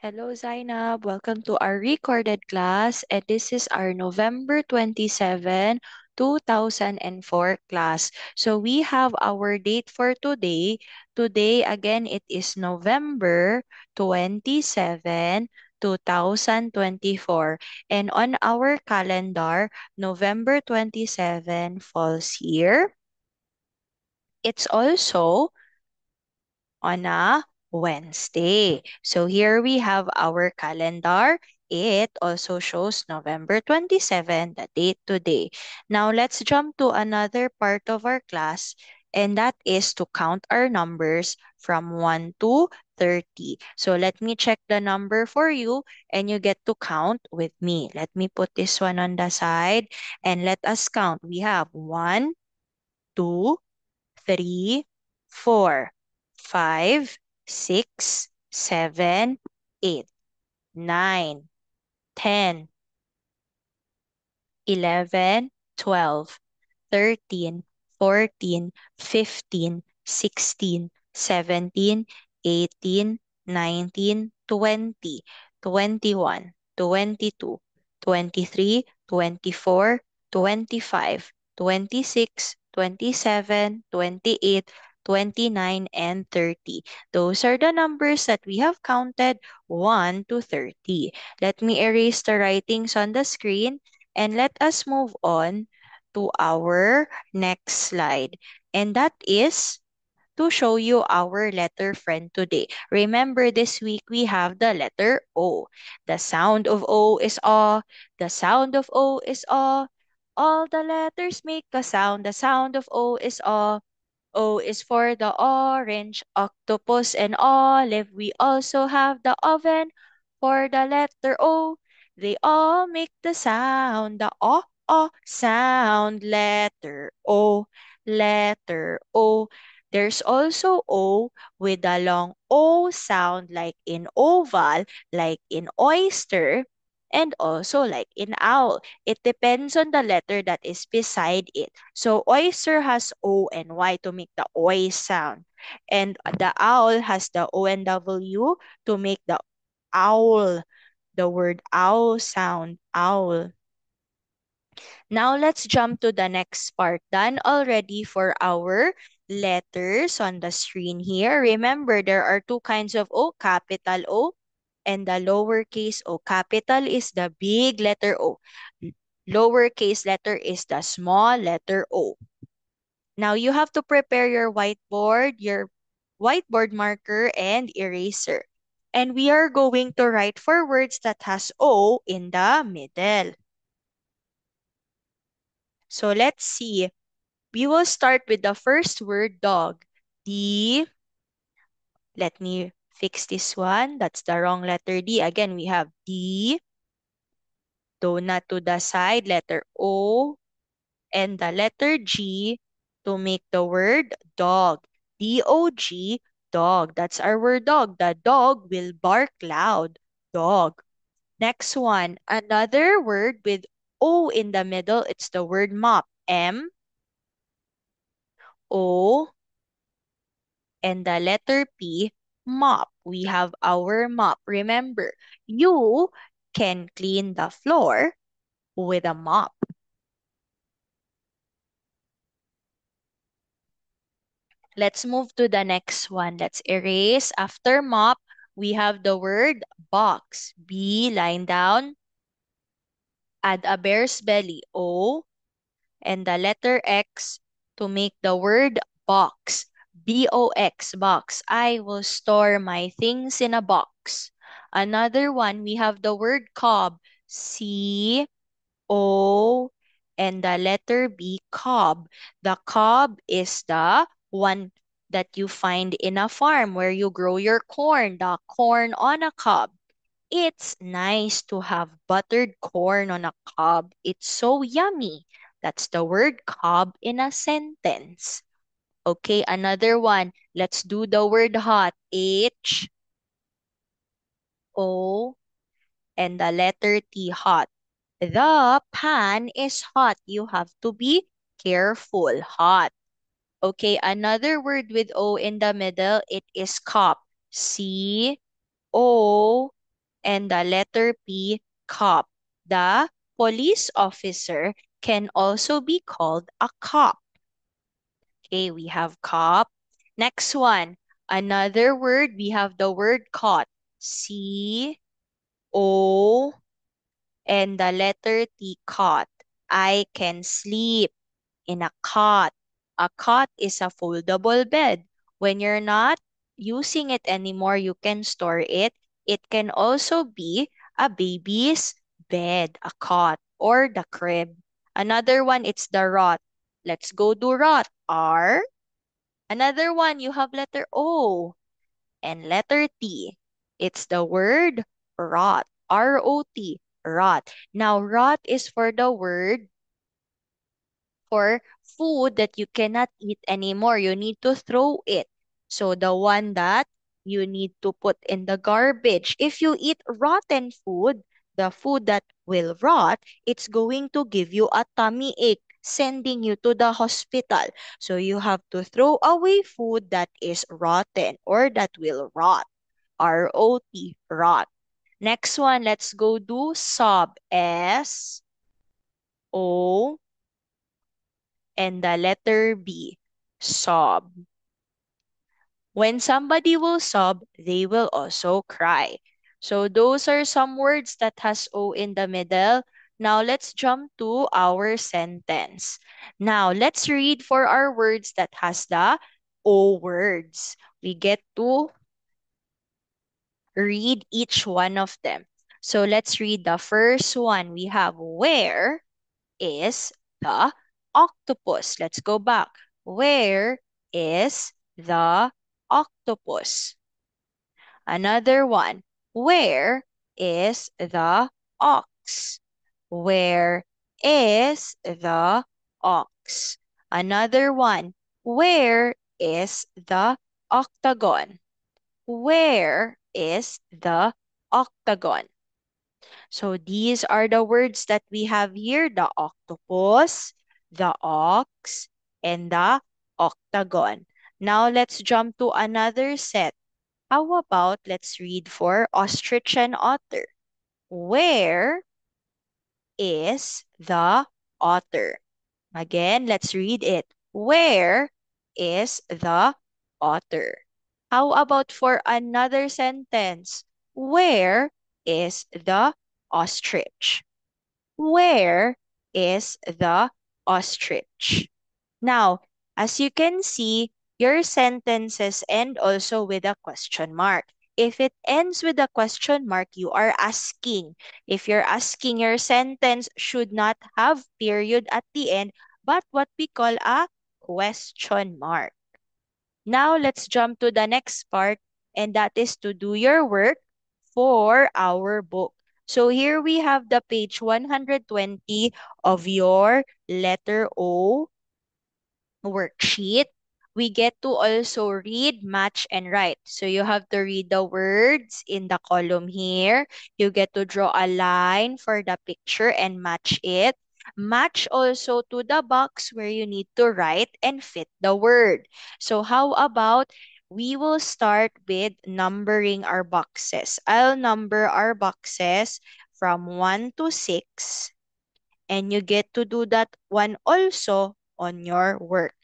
Hello, Zainab. Welcome to our recorded class. And this is our November 27, 2004 class. So we have our date for today. Today, again, it is November 27, 2024. And on our calendar, November 27 falls here. It's also on a Wednesday. So here we have our calendar. It also shows November 27, the date today. Now let's jump to another part of our class and that is to count our numbers from 1 to 30. So let me check the number for you and you get to count with me. Let me put this one on the side and let us count. We have 1, 2, 3, 4, 5, six, seven, eight, nine, ten, eleven, twelve, thirteen, fourteen, fifteen, sixteen, seventeen, eighteen, nineteen, twenty, twenty-one, twenty-two, twenty-three, twenty-four, twenty-five, twenty-six, twenty-seven, twenty-eight. 29, and 30. Those are the numbers that we have counted 1 to 30. Let me erase the writings on the screen and let us move on to our next slide. And that is to show you our letter friend today. Remember, this week we have the letter O. The sound of O is O. The sound of O is O. All the letters make a sound. The sound of O is O. O is for the orange, octopus and olive. We also have the oven for the letter O. They all make the sound, the O, O sound. Letter O, letter O. There's also O with a long O sound like in oval, like in oyster. And also, like in owl, it depends on the letter that is beside it. So oyster has O and Y to make the "o" sound. And the owl has the O and W to make the owl, the word owl sound, owl. Now let's jump to the next part. Done already for our letters on the screen here. Remember, there are two kinds of O, capital O and the lowercase o. Capital is the big letter O. Lowercase letter is the small letter O. Now you have to prepare your whiteboard, your whiteboard marker, and eraser. And we are going to write four words that has O in the middle. So let's see. We will start with the first word, dog. D. Let me fix this one. That's the wrong letter D. Again, we have D, donut to the side, letter O, and the letter G to make the word dog. D-O-G, dog. That's our word dog. The dog will bark loud. Dog. Next one, another word with O in the middle. It's the word mop. M, O, and the letter P, mop we have our mop. Remember, you can clean the floor with a mop. Let's move to the next one. Let's erase. After mop, we have the word box. B, line down. Add a bear's belly. O, and the letter X to make the word box. BOX, box. I will store my things in a box. Another one, we have the word cob, C, O, and the letter B, cob. The cob is the one that you find in a farm where you grow your corn, the corn on a cob. It's nice to have buttered corn on a cob. It's so yummy. That's the word cob in a sentence. Okay, another one. Let's do the word hot. H, O, and the letter T, hot. The pan is hot. You have to be careful. Hot. Okay, another word with O in the middle, it is cop. C, O, and the letter P, cop. The police officer can also be called a cop. A, we have cup. Next one, another word, we have the word caught. C, O, and the letter T, caught. I can sleep in a cot. A cot is a foldable bed. When you're not using it anymore, you can store it. It can also be a baby's bed, a cot, or the crib. Another one, it's the rot. Let's go do rot. R. Another one, you have letter O and letter T. It's the word rot. R-O-T, rot. Now, rot is for the word for food that you cannot eat anymore. You need to throw it. So, the one that you need to put in the garbage. If you eat rotten food, the food that will rot, it's going to give you a tummy ache sending you to the hospital. So you have to throw away food that is rotten or that will rot. R-O-T, rot. Next one, let's go do sob. S, O, and the letter B, sob. When somebody will sob, they will also cry. So those are some words that has O in the middle. Now let's jump to our sentence. Now let's read for our words that has the O words. We get to read each one of them. So let's read the first one. We have where is the octopus? Let's go back. Where is the octopus? Another one. Where is the ox? Where is the ox? Another one. Where is the octagon? Where is the octagon? So these are the words that we have here. The octopus, the ox, and the octagon. Now let's jump to another set. How about let's read for ostrich and otter. Where is the author? Again, let's read it. Where is the author? How about for another sentence? Where is the ostrich? Where is the ostrich? Now, as you can see, your sentences end also with a question mark. If it ends with a question mark, you are asking. If you're asking, your sentence should not have period at the end, but what we call a question mark. Now, let's jump to the next part, and that is to do your work for our book. So here we have the page 120 of your letter O worksheet we get to also read, match, and write. So you have to read the words in the column here. You get to draw a line for the picture and match it. Match also to the box where you need to write and fit the word. So how about we will start with numbering our boxes. I'll number our boxes from 1 to 6. And you get to do that one also on your work.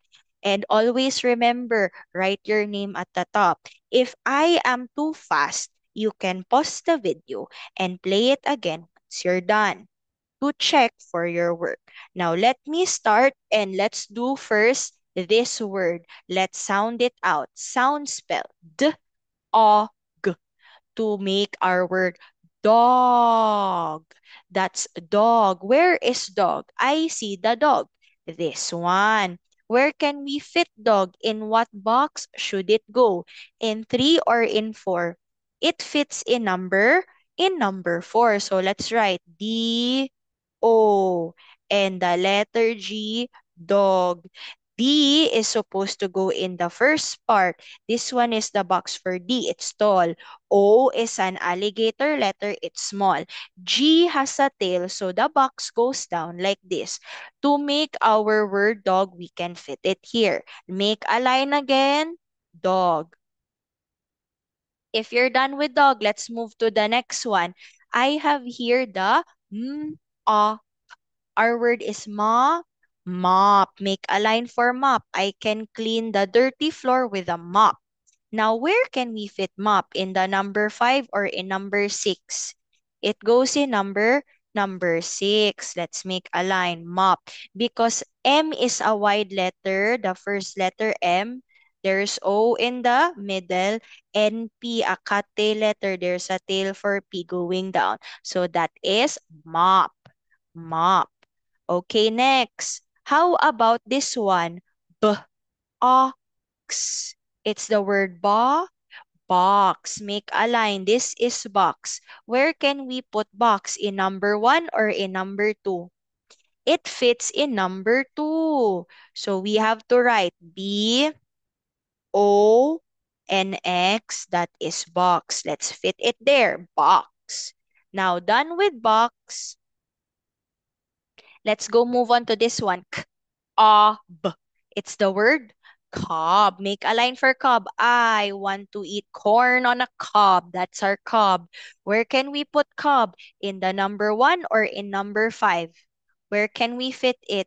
And always remember, write your name at the top. If I am too fast, you can pause the video and play it again once you're done to check for your work. Now let me start and let's do first this word. Let's sound it out. Sound spell d o g to make our word dog. That's dog. Where is dog? I see the dog. This one. Where can we fit dog? In what box should it go? In three or in four? It fits in number, in number four. So let's write D, O, and the letter G, dog. D is supposed to go in the first part. This one is the box for D. It's tall. O is an alligator letter. It's small. G has a tail, so the box goes down like this. To make our word dog, we can fit it here. Make a line again. Dog. If you're done with dog, let's move to the next one. I have here the m, a. Our word is ma, Mop. Make a line for mop. I can clean the dirty floor with a mop. Now, where can we fit mop? In the number 5 or in number 6? It goes in number number 6. Let's make a line. Mop. Because M is a wide letter, the first letter M, there's O in the middle. NP, a cat tail letter. There's a tail for P going down. So that is mop. Mop. Okay, next. How about this one? B ox. It's the word ba box. Make a line. This is box. Where can we put box? In number one or in number two? It fits in number two. So we have to write b, o, n That is box. Let's fit it there. Box. Now done with box. Let's go move on to this one. Cob. It's the word cob. Make a line for cob. I want to eat corn on a cob. That's our cob. Where can we put cob? In the number one or in number five? Where can we fit it?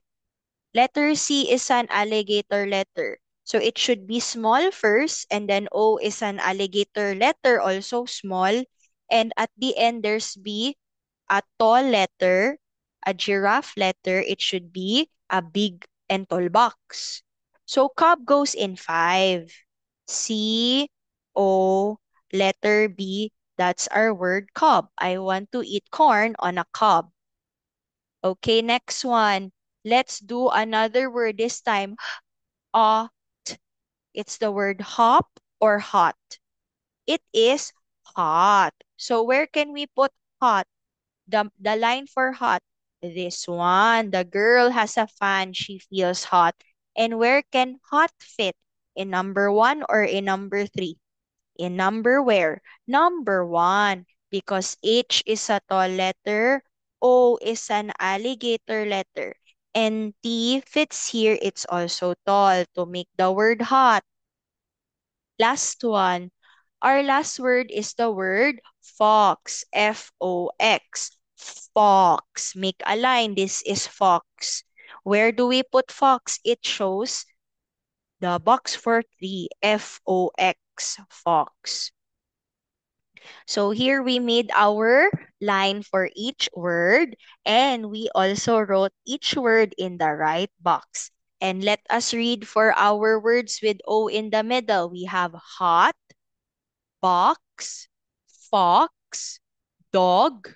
Letter C is an alligator letter. So it should be small first and then O is an alligator letter, also small. And at the end, there's B, a tall letter a giraffe letter, it should be a big and tall box. So cob goes in five. C, O, letter B, that's our word cob. I want to eat corn on a cob. Okay, next one. Let's do another word this time. Hot. It's the word hop or hot. It is hot. So where can we put hot? The, the line for hot this one, the girl has a fan, she feels hot. And where can hot fit? In number one or in number three? In number where? Number one, because H is a tall letter, O is an alligator letter, and T fits here, it's also tall to make the word hot. Last one, our last word is the word fox, F-O-X fox. Make a line. This is fox. Where do we put fox? It shows the box for three, F-O-X, fox. So here we made our line for each word and we also wrote each word in the right box. And let us read for our words with O in the middle. We have hot, box, fox, dog,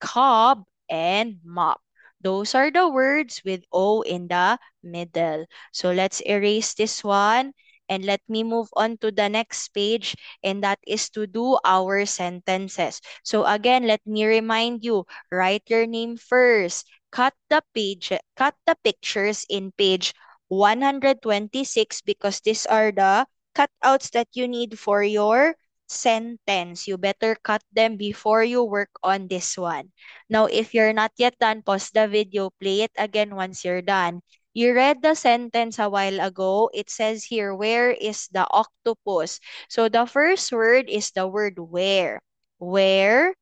cob, and mop. Those are the words with O in the middle. So let's erase this one and let me move on to the next page and that is to do our sentences. So again, let me remind you, write your name first. Cut the page, cut the pictures in page 126 because these are the cutouts that you need for your sentence. You better cut them before you work on this one. Now, if you're not yet done, pause the video, play it again once you're done. You read the sentence a while ago. It says here, where is the octopus? So the first word is the word where. Where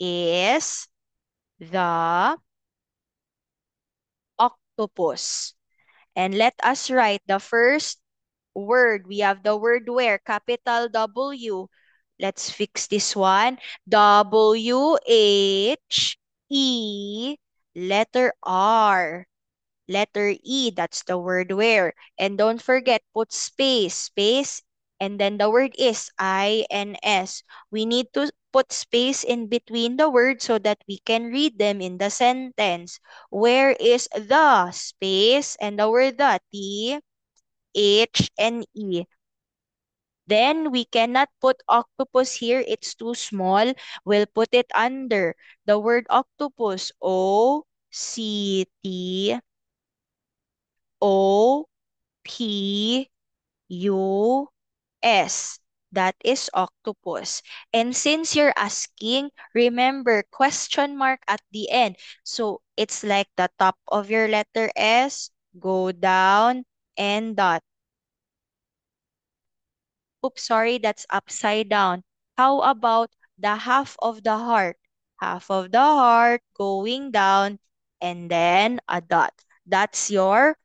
is the octopus? And let us write the first word. We have the word where, capital W. Let's fix this one. W-H-E, letter R. Letter E, that's the word where. And don't forget, put space. Space and then the word is, I-N-S. We need to put space in between the words so that we can read them in the sentence. Where is the space and the word the, T, H, and E. Then we cannot put octopus here. It's too small. We'll put it under the word octopus. O-C-T O-P-U-S. That is octopus. And since you're asking, remember question mark at the end. So it's like the top of your letter S, go down, and dot. Oops, sorry, that's upside down. How about the half of the heart? Half of the heart going down and then a dot. That's your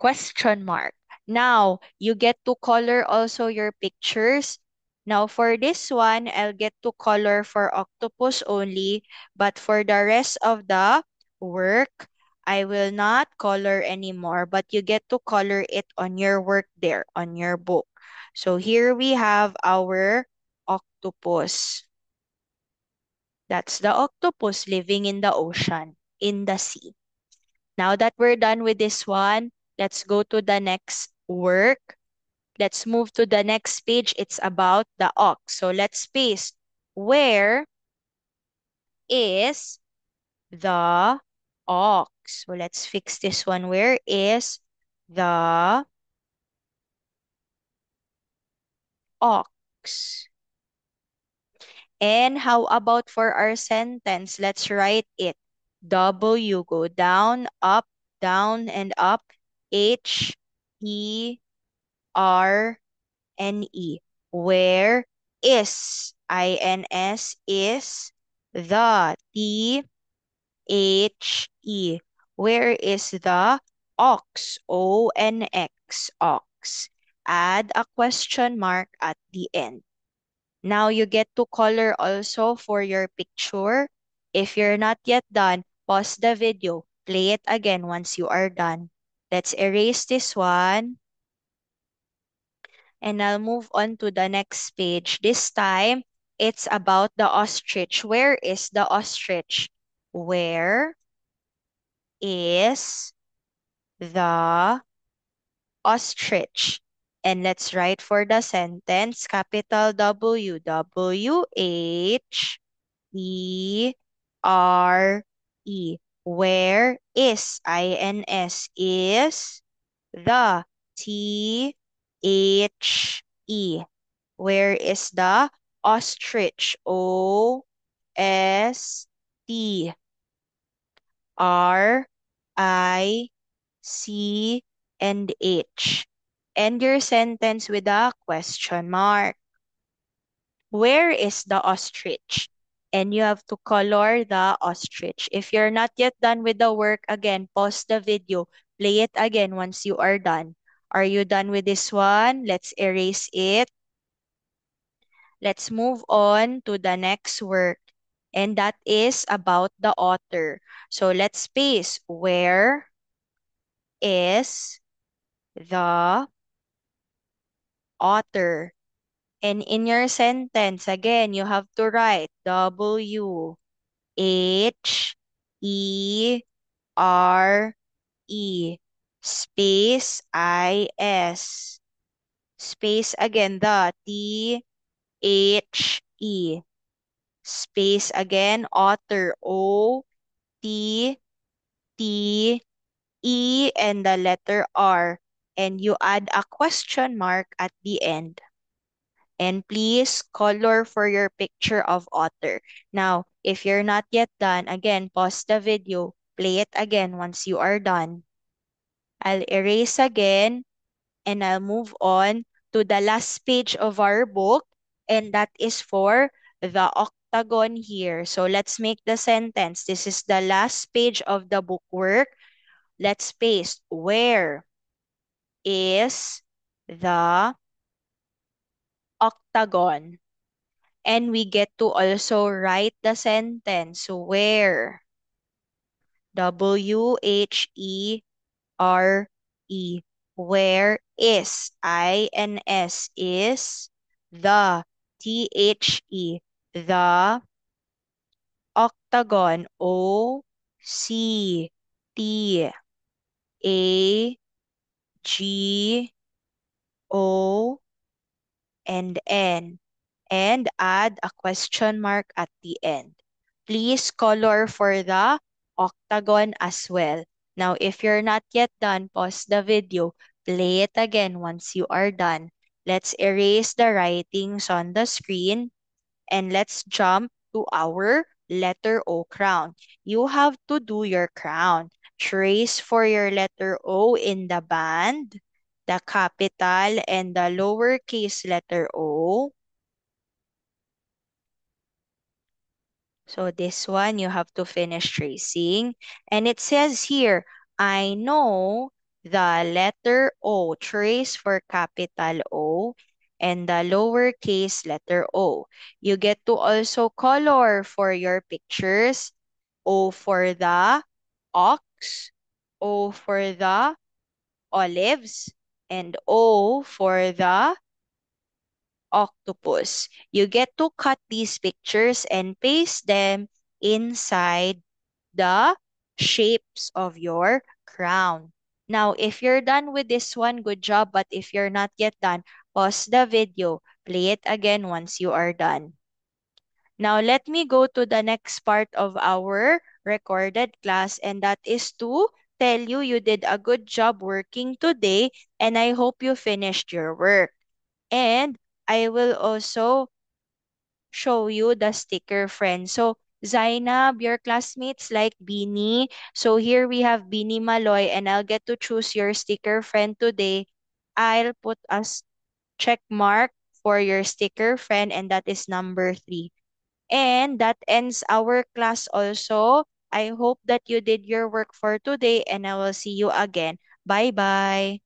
question mark. Now, you get to color also your pictures. Now, for this one, I'll get to color for octopus only. But for the rest of the work, I will not color anymore, but you get to color it on your work there, on your book. So here we have our octopus. That's the octopus living in the ocean, in the sea. Now that we're done with this one, let's go to the next work. Let's move to the next page. It's about the ox. So let's paste where is the ox. So let's fix this one. Where is the ox? And how about for our sentence? Let's write it. W, go down, up, down, and up. H, E, R, N, E. Where is? I, N, S is the T, H E. Where is the ox? O N X, ox. Add a question mark at the end. Now you get to color also for your picture. If you're not yet done, pause the video. Play it again once you are done. Let's erase this one. And I'll move on to the next page. This time, it's about the ostrich. Where is the ostrich? Where is the ostrich? And let's write for the sentence capital W, W, H, E, R, E. Where is, I, N, S, is the T, H, E. Where is the ostrich? O, S, T. R, I, C, and H. End your sentence with a question mark. Where is the ostrich? and you have to color the ostrich. If you're not yet done with the work, again, pause the video. Play it again once you are done. Are you done with this one? Let's erase it. Let's move on to the next work and that is about the author. So let's space where is the author. And in your sentence, again, you have to write W H E R E space I S space again the T H E space again, author, O, T, T, E, and the letter R. And you add a question mark at the end. And please color for your picture of author. Now, if you're not yet done, again, pause the video. Play it again once you are done. I'll erase again and I'll move on to the last page of our book and that is for the octagon here. So let's make the sentence. This is the last page of the bookwork. Let's paste where is the octagon. And we get to also write the sentence where. W-H-E-R-E. -E, where is. I-N-S is the. T-H-E the octagon O C T A G O and N and add a question mark at the end. Please color for the octagon as well. Now, if you're not yet done, pause the video. Play it again once you are done. Let's erase the writings on the screen. And let's jump to our letter O crown. You have to do your crown. Trace for your letter O in the band, the capital, and the lowercase letter O. So this one, you have to finish tracing. And it says here, I know the letter O. Trace for capital O and the lowercase letter O. You get to also color for your pictures. O for the ox, O for the olives, and O for the octopus. You get to cut these pictures and paste them inside the shapes of your crown. Now, if you're done with this one, good job. But if you're not yet done, Pause the video. Play it again once you are done. Now let me go to the next part of our recorded class and that is to tell you you did a good job working today and I hope you finished your work. And I will also show you the sticker friend. So Zainab, your classmates like Beanie. So here we have Beanie Maloy and I'll get to choose your sticker friend today. I'll put us check mark for your sticker friend and that is number three. And that ends our class also. I hope that you did your work for today and I will see you again. Bye-bye.